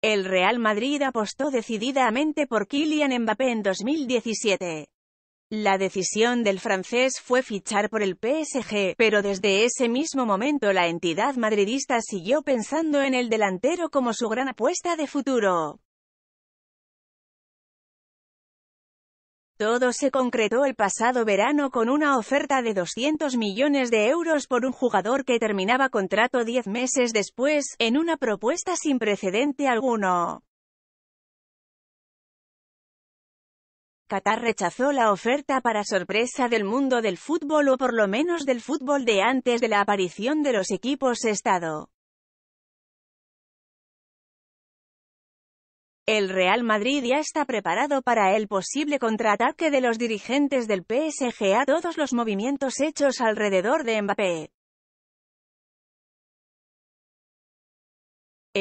El Real Madrid apostó decididamente por Kylian Mbappé en 2017. La decisión del francés fue fichar por el PSG, pero desde ese mismo momento la entidad madridista siguió pensando en el delantero como su gran apuesta de futuro. Todo se concretó el pasado verano con una oferta de 200 millones de euros por un jugador que terminaba contrato 10 meses después, en una propuesta sin precedente alguno. Qatar rechazó la oferta para sorpresa del mundo del fútbol o por lo menos del fútbol de antes de la aparición de los equipos Estado. El Real Madrid ya está preparado para el posible contraataque de los dirigentes del PSG a todos los movimientos hechos alrededor de Mbappé.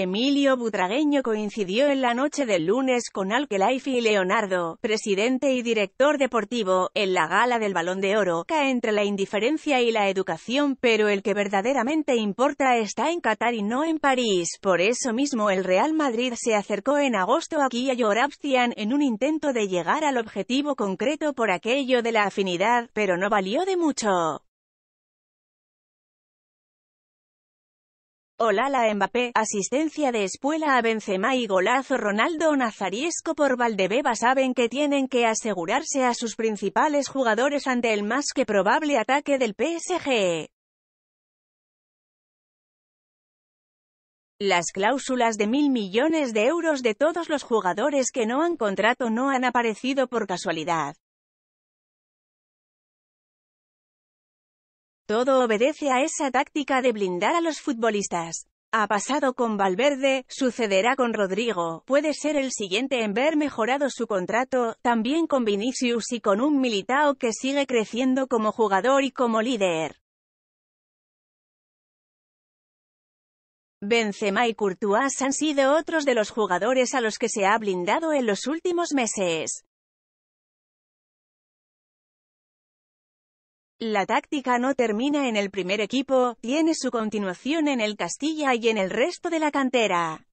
Emilio Butragueño coincidió en la noche del lunes con Alkelaifi y Leonardo, presidente y director deportivo, en la gala del Balón de Oro, cae entre la indiferencia y la educación, pero el que verdaderamente importa está en Qatar y no en París. Por eso mismo el Real Madrid se acercó en agosto a a Yorabstian en un intento de llegar al objetivo concreto por aquello de la afinidad, pero no valió de mucho. Olala Mbappé, asistencia de Espuela a Benzema y golazo Ronaldo Nazariesco por Valdebeba saben que tienen que asegurarse a sus principales jugadores ante el más que probable ataque del PSG. Las cláusulas de mil millones de euros de todos los jugadores que no han contrato no han aparecido por casualidad. Todo obedece a esa táctica de blindar a los futbolistas. Ha pasado con Valverde, sucederá con Rodrigo, puede ser el siguiente en ver mejorado su contrato, también con Vinicius y con un Militao que sigue creciendo como jugador y como líder. Benzema y Courtois han sido otros de los jugadores a los que se ha blindado en los últimos meses. La táctica no termina en el primer equipo, tiene su continuación en el Castilla y en el resto de la cantera.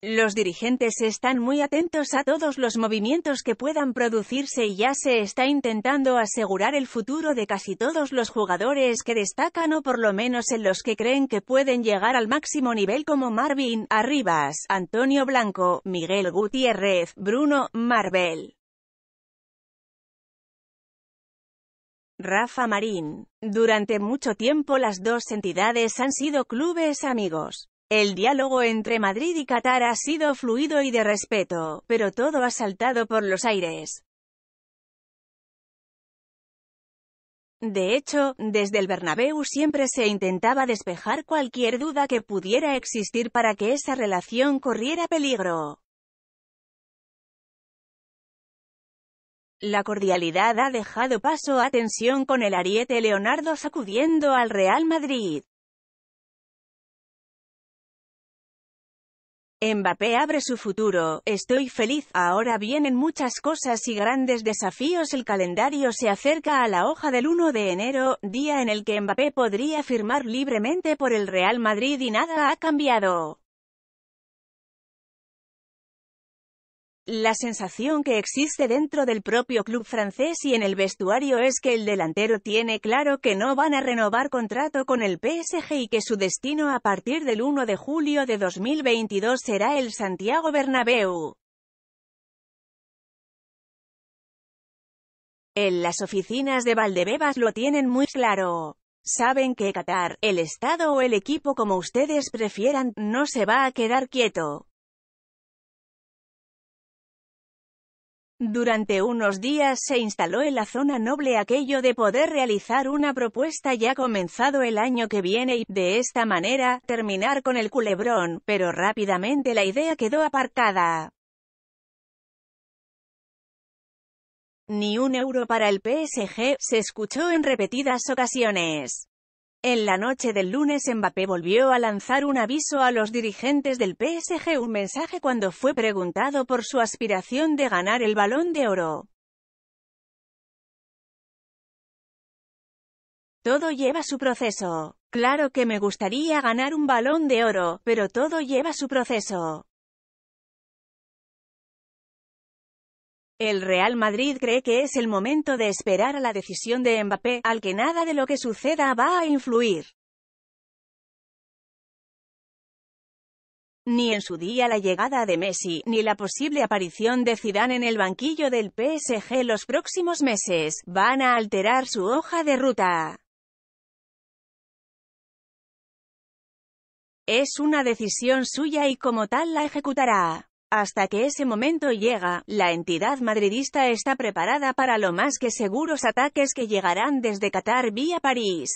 Los dirigentes están muy atentos a todos los movimientos que puedan producirse y ya se está intentando asegurar el futuro de casi todos los jugadores que destacan o por lo menos en los que creen que pueden llegar al máximo nivel como Marvin, Arribas, Antonio Blanco, Miguel Gutiérrez, Bruno, Marvel. Rafa Marín. Durante mucho tiempo las dos entidades han sido clubes amigos. El diálogo entre Madrid y Qatar ha sido fluido y de respeto, pero todo ha saltado por los aires. De hecho, desde el Bernabéu siempre se intentaba despejar cualquier duda que pudiera existir para que esa relación corriera peligro. La cordialidad ha dejado paso a tensión con el ariete Leonardo sacudiendo al Real Madrid. Mbappé abre su futuro, estoy feliz, ahora vienen muchas cosas y grandes desafíos el calendario se acerca a la hoja del 1 de enero, día en el que Mbappé podría firmar libremente por el Real Madrid y nada ha cambiado. La sensación que existe dentro del propio club francés y en el vestuario es que el delantero tiene claro que no van a renovar contrato con el PSG y que su destino a partir del 1 de julio de 2022 será el Santiago Bernabéu. En las oficinas de Valdebebas lo tienen muy claro. Saben que Qatar, el Estado o el equipo como ustedes prefieran, no se va a quedar quieto. Durante unos días se instaló en la zona noble aquello de poder realizar una propuesta ya comenzado el año que viene y, de esta manera, terminar con el culebrón, pero rápidamente la idea quedó aparcada. Ni un euro para el PSG, se escuchó en repetidas ocasiones. En la noche del lunes Mbappé volvió a lanzar un aviso a los dirigentes del PSG un mensaje cuando fue preguntado por su aspiración de ganar el Balón de Oro. Todo lleva su proceso. Claro que me gustaría ganar un Balón de Oro, pero todo lleva su proceso. El Real Madrid cree que es el momento de esperar a la decisión de Mbappé, al que nada de lo que suceda va a influir. Ni en su día la llegada de Messi, ni la posible aparición de Zidane en el banquillo del PSG los próximos meses, van a alterar su hoja de ruta. Es una decisión suya y como tal la ejecutará. Hasta que ese momento llega, la entidad madridista está preparada para lo más que seguros ataques que llegarán desde Qatar vía París.